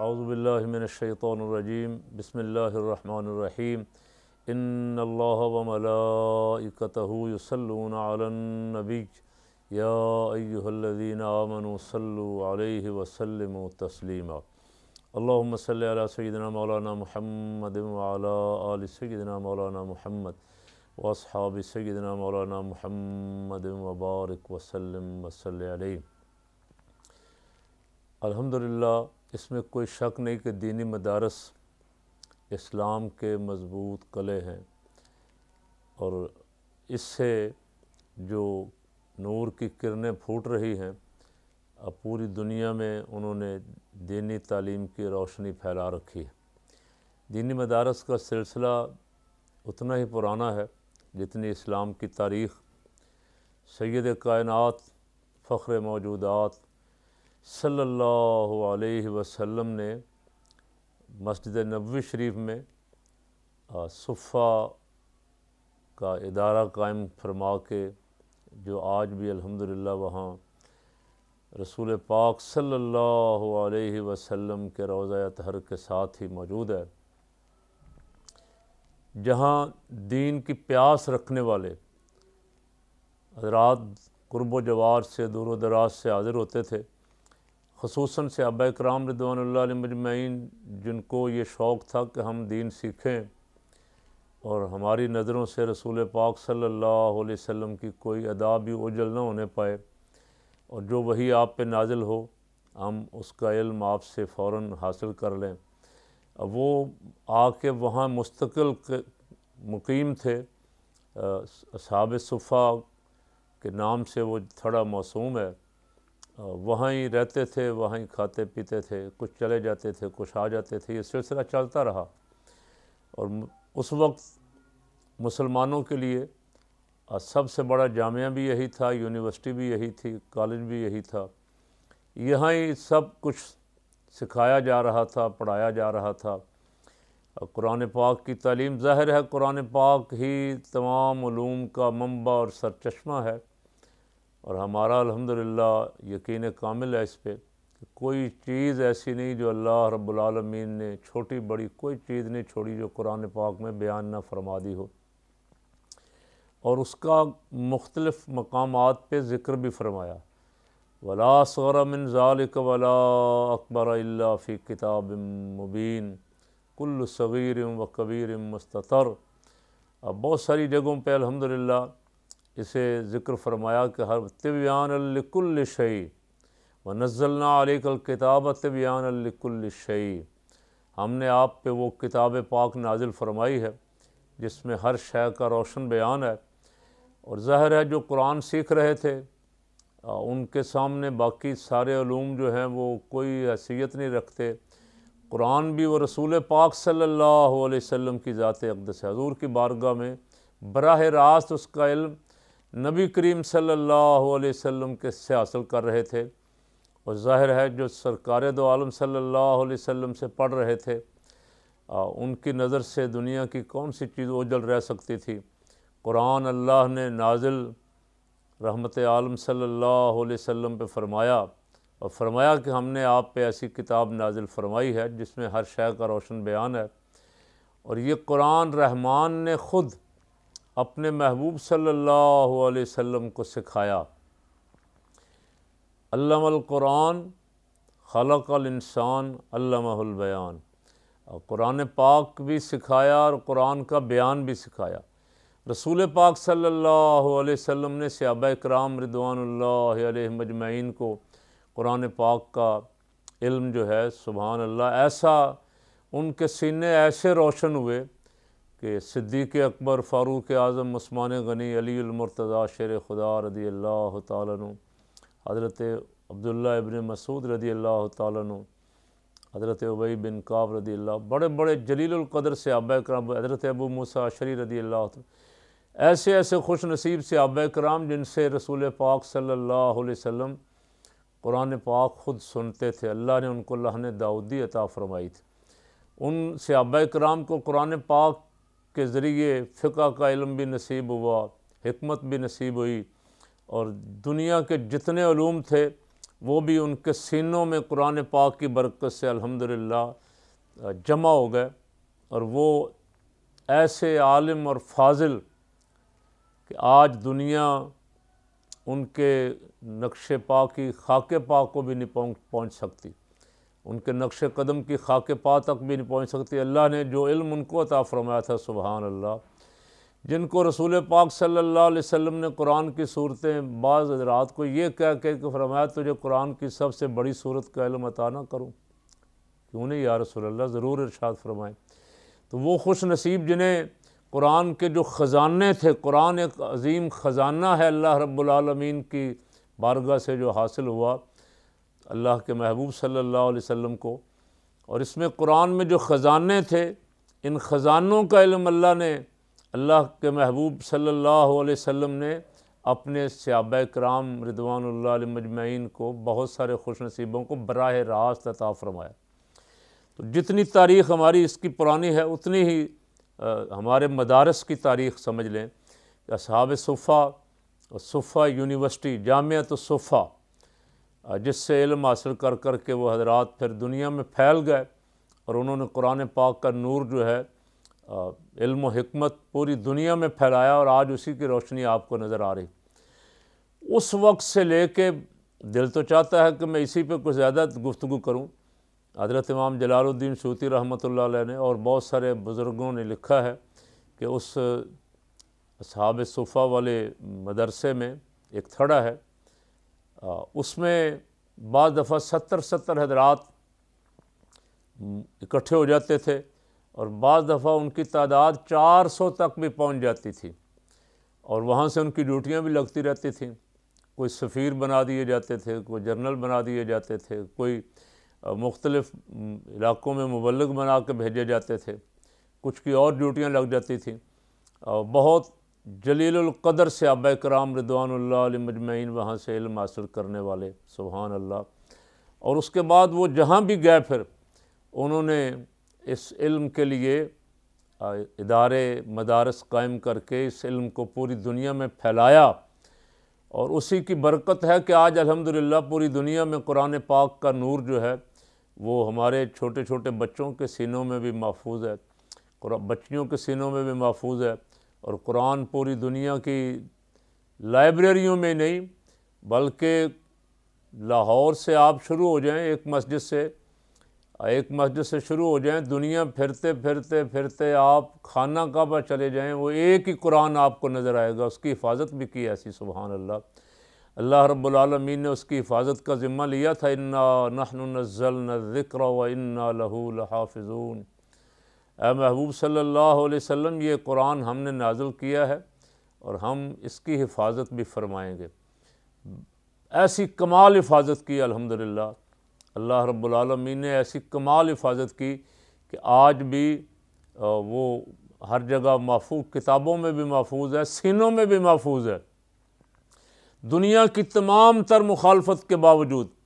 अज़बिल्लिनशैतरजीम बसमीम इन वमलाकतहूसलून आलनबी यादीन आमनसल्ह वसलम तस्लीमा अल्लाम सल सदना मौलाना महमद आल सदना मौलाना महमद वसहाब सदना मौलाना महमद वबारक वसलम वसल अलहमदिल्ला इसमें कोई शक नहीं कि दीनी मदारस इस्लाम के मजबूत कले हैं और इससे जो नूर की किरणें फूट रही हैं अब पूरी दुनिया में उन्होंने दीनी तालीम की रोशनी फैला रखी है दीनी मदारस का सिलसिला उतना ही पुराना है जितनी इस्लाम की तारीख़ सैद कायनत फ़्र मौजूदात सल्लल्लाहु अलैहि वसल्लम ने मस्जिद नबी शरीफ में सुफ़ा का इदारा कायम फरमा के जो आज भी अल्हम्दुलिल्लाह वहाँ रसूल पाक सल्लल्लाहु अलैहि वसल्लम के रोज़ा तहर के साथ ही मौजूद है जहाँ दीन की प्यास रखने वाले रात कुर्ब जवार से दूर दराज से हाजिर होते थे खसूस सहाबा कराम रिदवान मजमैन जिनको ये शौक़ था कि हम दीन सीखें और हमारी नज़रों से रसूल पाक सल्लल्लाहु अलैहि वसल्लम की कोई अदा भी उजल ना होने पाए और जो वही आप पे नाजिल हो हम उसका इल्म आपसे फ़ौर हासिल कर लें अब वो आके वहाँ मुस्तकिल मुकीम थे अब सफ़ा के नाम से वो थोड़ा मासूम है वहाँ ही रहते थे वहाँ ही खाते पीते थे कुछ चले जाते थे कुछ आ जाते थे ये सिलसिला चलता रहा और उस वक्त मुसलमानों के लिए सबसे बड़ा जामिया भी यही था यूनिवर्सिटी भी यही थी कॉलेज भी यही था यहाँ ही सब कुछ सिखाया जा रहा था पढ़ाया जा रहा था कुरान पाक की तालीम ज़ाहिर है कुरान पाक ही तमाम तमाम का मंबा और सरचश्मा है और हमारा अल्हम्दुलिल्लाह यकीन कामिल है इस पर कि कोई चीज़ ऐसी नहीं जो अल्लाह रब्लमीन ने छोटी बड़ी कोई चीज़ नहीं छोड़ी जो कुरान पाक में बयान ना फरमा दी हो और उसका मुख्तलफ़ मकाम पर ज़िक्र भी फरमाया वला सौरमिन ज़ालिक वला अकबर फ़ी किताब मुबीन कुल सग़ीर व कबीर मुस्तर अब बहुत सारी जगहों पर अलहमदिल्ला इसे ज़िक्र फरमाया कि हर तब्यानकुल शई व नज़लना किताब तब्यानकुल शई हमने आप पे वो किताब पाक नाजिल फरमाई है जिसमें हर शय का रोशन बयान है और ज़ाहिर है जो कुरान सीख रहे थे आ, उनके सामने बाकी सारे ूम जो हैं वो कोई हैसियत नहीं रखते कुरान भी वो रसूल पाक सल्लल्लाहु अलैहि वसल्लम की ज़ात अकदस हजूर की बारगाह में बरह रास्त उसका इल्म नबी करीम सल्लल्लाहु अलैहि वसल्लम के से हासिल कर रहे थे और ज़ाहिर है जो सरकार दो आलम सल्लल्लाहु अलैहि वसल्लम से पढ़ रहे थे आ, उनकी नज़र से दुनिया की कौन सी चीज़ ओझल रह सकती थी कुरान अल्लाह ने नाजिल रहमत आलम सल्लल्लाहु अलैहि वसल्लम पे फरमाया और फरमाया कि हमने आप पे ऐसी किताब नाजिल फरमाई है जिसमें हर शय का रोशन बयान है और ये कुरान रहमान ने ख़ुद अपने महबूब सल्लल्लाहु अलैहि वसल्लम को सिखाया अल्लामकुरान ख़लक़ानसान अल्लाबयान और कुरान पाक भी सिखाया और कुरान का बयान भी सिखाया रसूल पाक सल्लल्लाहु अलैहि वसल्लम ने सहाबा कराम रिदवानल्ल को कुरान पाक का इल्म जो है सुबह अल्लाह ऐसा उनके सीने ऐसे रोशन हुए कि सिद्दीक़ अकबर फ़ारूक आज़म मस्मान गनी अलीमरतज़ा शेर खुदा रदी अल्लाह तु हज़रत अब्दुल्ला इबन मसूद रदी अल्लाह तु हज़रत उबई बिन काब रदी अल्लाह बड़े बड़े जलीलकदर से आब कराम हज़रत अबू मूसा शरी रदी अल्लाह ऐसे ऐसे खुश नसीब से आब कराम जिनसे रसूल पाक सल्ला वसम कुरान पाक ख़ुद सुनते थे अल्लाह ने उनको लहन दाऊदी अता फ़रमाई थी उन सब कराम को कुरान पाक के ज़रिए फ़िका का इलम भी नसीब हुआ हमत भी नसीब हुई और दुनिया के जितने ूम थे वो भी उनके सीनों में कुरान पाक की बरकत से अल्हम्दुलिल्लाह जमा हो गए और वो ऐसे आलिम और फाजिल कि आज दुनिया उनके नक्श पा की खाके पा को भी नहीं पहुँच पहुँच सकती उनके नक्श कदम की खाक पा तक भी नहीं पहुँच सकती अल्लाह ने जो इल्म उनको अता फरमाया था सुबहान अल्लाह जिनको रसूल पाक सल्लल्लाहु अलैहि वसल्लम ने कुरान की सूरतें बाज़ रात को ये कह कह के फरमाया तुझे कुरान की सबसे बड़ी सूरत का इल्म अता ना करूँ क्यों नहीं या रसूल अल्लाह ज़रूर इरशाद फरमाएँ तो वो खुश नसीब जिन्हें कुरान के जो ख़जाने थे कुरान एक अजीम ख़जाना है अल्लाह रब्बुल रबालमीन की बारगाह से जो हासिल हुआ अल्लाह के महबूब सल्लल्लाहु अलैहि वसल्लम को और इसमें कुरान में जो ख़जाने थे इन ख़जानों का इल्म अल्लाह ने अल्लाह के महबूब सल्लल्लाहु अलैहि वसल्लम ने अपने सयाब कराम रिदवान मजमैन को बहुत सारे खुश नसीबों को बरह रास्त अता फ़रमाया तो जितनी तारीख़ हमारी इसकी पुरानी है उतनी ही आ, हमारे मदारस की तारीख़ समझ लें असहाब सुफ़ा सुफ़ा यूनिवर्सिटी जामिया तो सुफ़ा जिससे इल्म हासिल कर कर के वो हजरात फिर दुनिया में फैल गए और उन्होंने कुरान पाक का नूर जो है इल्म हमत पूरी दुनिया में फैलाया और आज उसी की रोशनी आपको नज़र आ रही उस वक्त से ले कर दिल तो चाहता है कि मैं इसी पर कुछ ज़्यादा गुफ्तु करूँ हज़रत इमाम जलालुद्दीन सूती रहमत ने और बहुत सारे बुज़ुर्गों ने लिखा है कि उस साहब सूफ़ा वाले मदरसे में एक थड़ा है उसमें बाद दफ़ा सत्तर सत्तर हजरात इकट्ठे हो जाते थे और बाद दफ़ा उनकी तादाद 400 तक भी पहुंच जाती थी और वहाँ से उनकी ड्यूटियाँ भी लगती रहती थी कोई सफ़ीर बना दिए जाते थे कोई जर्नल बना दिए जाते थे कोई मुख्तलफ़ इलाक़ों में मुबलक बना के भेजे जाते थे कुछ की और ड्यूटियाँ लग जाती थी बहुत जलीलकदर से अब कराम रिदवान मजमैन वहाँ से इल्म हासिल करने वाले सुबहान अल्लाह और उसके बाद वो जहाँ भी गए फिर उन्होंने इस इल्म के लिए इदारे मदारस कायम करके इस इल्म को पूरी दुनिया में फैलाया और उसी की बरकत है कि आज अल्हम्दुलिल्लाह पूरी दुनिया में कुरान पाक का नूर जो है वो हमारे छोटे छोटे बच्चों के सीनों में भी महफूज है बच्चियों के सीनों में भी महफूज है और कुरान पूरी दुनिया की लाइब्रेरियों में नहीं बल्कि लाहौर से आप शुरू हो जाएं एक मस्जिद से एक मस्जिद से शुरू हो जाएं दुनिया फिरते फिरते फिरते आप खाना काबा चले जाएं वो एक ही कुरान आपको नज़र आएगा उसकी हिफाजत भी की ऐसी सुबहान अल्लाह अल्लाह रब्लमीन ने उसकी हिफाजत का ज़िम्मा लिया था इन्ना न ज़िक्र व इन्ना लहू हाफिजून અમે મહબૂબ સલ્લાલાહુ અલીસલ્લમ યે કુરાન હમને નાઝિલ કિયા હૈ ઓર હમ ઇસકી હિફાઝત ભી ફરમાયેંગે એસી કમાલ હિફાઝત કી અલહમ્દુલિલ્લાહ અલ્લાહ રબ્બુલ આલમીન ને એસી કમાલ હિફાઝત કી કે આજ ભી વો હર જગહ મહફૂઝ કિતાબો મે ભી મહફૂઝ હૈ સિનો મે ભી મહફૂઝ હૈ દુનિયા કી તમામ તર મુખાલફત કે બાવજુદ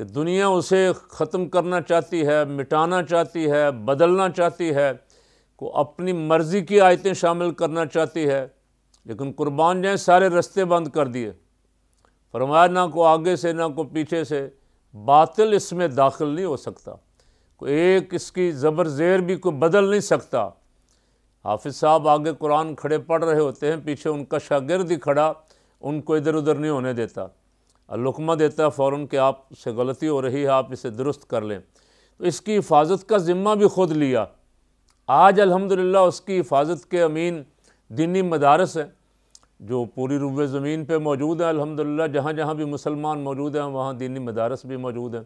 कि दुनिया उसे ख़त्म करना चाहती है मिटाना चाहती है बदलना चाहती है को अपनी मर्ज़ी की आयतें शामिल करना चाहती है लेकिन कुर्बान जाए सारे रस्ते बंद कर दिए फरमाया ना को आगे से ना को पीछे से बातिल इसमें दाखिल नहीं हो सकता कोई एक इसकी ज़बर ज़ेर भी कोई बदल नहीं सकता हाफिज़ साहब आगे कुरान खड़े पढ़ रहे होते हैं पीछे उनका शागिर्द ही खड़ा उनको इधर उधर नहीं होने देता लुकमा देता है फ़ौर कि आप से गलती हो रही है आप इसे दुरुस्त कर लें तो इसकी हिफाजत का ज़िम्मा भी ख़ुद लिया आज अल्हम्दुलिल्लाह उसकी हिफाजत के अमीन दीनी मदारस हैं जो पूरी रूब ज़मीन पे मौजूद है अल्हम्दुलिल्लाह जहाँ जहाँ भी मुसलमान मौजूद हैं वहाँ दीनी मदारस भी मौजूद हैं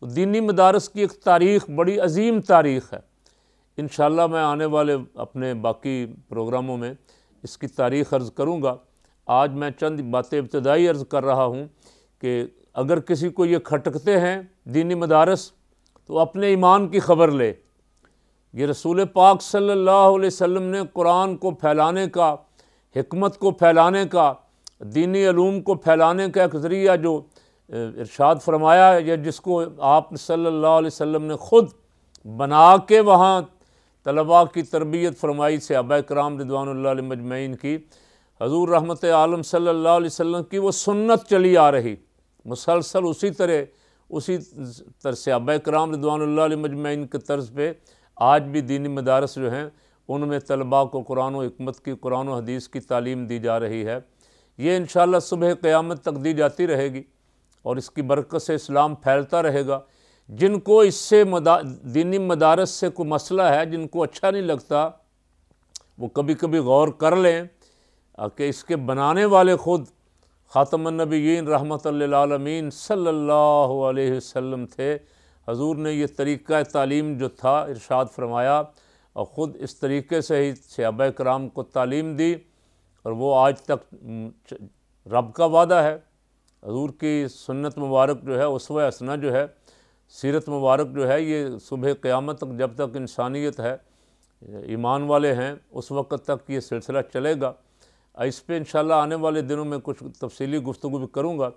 तो दीनी मदारस की एक तारीख़ बड़ी अजीम तारीख़ है इन मैं आने वाले अपने बाकी प्रोग्रामों में इसकी तारीख़ अर्ज़ करूँगा आज मैं चंद बातें इब्तदाई अर्ज़ कर रहा हूँ कि अगर किसी को ये खटकते हैं दीनी मदारस तो अपने ईमान की खबर ले ये रसूल पाक सल्लल्लाहु अलैहि वसल्लम ने कुरान को फैलाने का हमत को फैलाने का दीनी अलूम को फैलाने का एक ज़रिया जो इरशाद फरमाया या जिसको आप सल्लल्लाहु अलैहि वसल्लम ने ख़ुद बना के वहाँ तलबा की तरबियत फरमाई से अबा कराम रिदवान मजमैन की हजूर रहमत आलम सल्ला वसम की वो सुन्नत चली आ रही मुसलसल उसी तरह उसी तरह से अब कराम रदवान मजमैन के तर्ज पर आज भी दीनी मदारस जो हैं उनमें तलबा को कुरान हमत की कुरान हदीस की तालीम दी जा रही है ये इन सुबह क़्यामत तक दी जाती रहेगी और इसकी बरकत से इस्लाम फैलता रहेगा जिनको इससे मदा दीनी मदारस से कोई मसला है जिनको अच्छा नहीं लगता वो कभी कभी गौर कर लें कि इसके बनाने वाले ख़ुद ख़ातमनबी रहमतमीन सल्लल्लाहु अलैहि थे हजूर ने यह तरीक़ा तालीम जो था इरशाद फरमाया और ख़ुद इस तरीके से ही सब कराम को तालीम दी और वो आज तक रब का वादा है हजूर की सुन्नत मुबारक जो है उस वसना जो है सीरत मुबारक जो है ये सुबह क़्यामत तक जब तक इंसानियत है ईमान वाले हैं उस वक़्त तक ये सिलसिला चलेगा इस पर इन आने वाले दिनों में कुछ तफसीली गुफ्तु भी करूँगा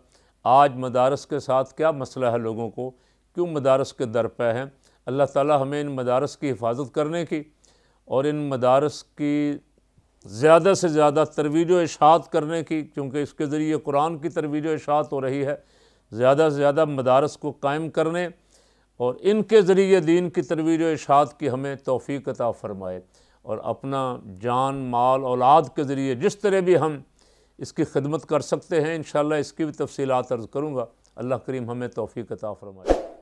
आज मदारस के साथ क्या मसला है लोगों को क्यों मदारस के दर पर हैं अल्लाह ताली हमें इन मदारस की हिफाजत करने की और इन मदारस की ज़्यादा से ज़्यादा तरवीज इशात करने की क्योंकि इसके ज़रिए कुरान की तरवीज इशात हो रही है ज़्यादा से ज़्यादा मदारस को कायम करने और इनके ज़रिए दीन की तरवीज इशात की हमें तोफ़ी कता फ़रमाए और अपना जान माल औलाद के ज़रिए जिस तरह भी हम इसकी खिदमत कर सकते हैं इन इसकी भी तफसीत अर्ज़ करूँगा अल्लाह करीम हमें तोफ़ी कता फरमाए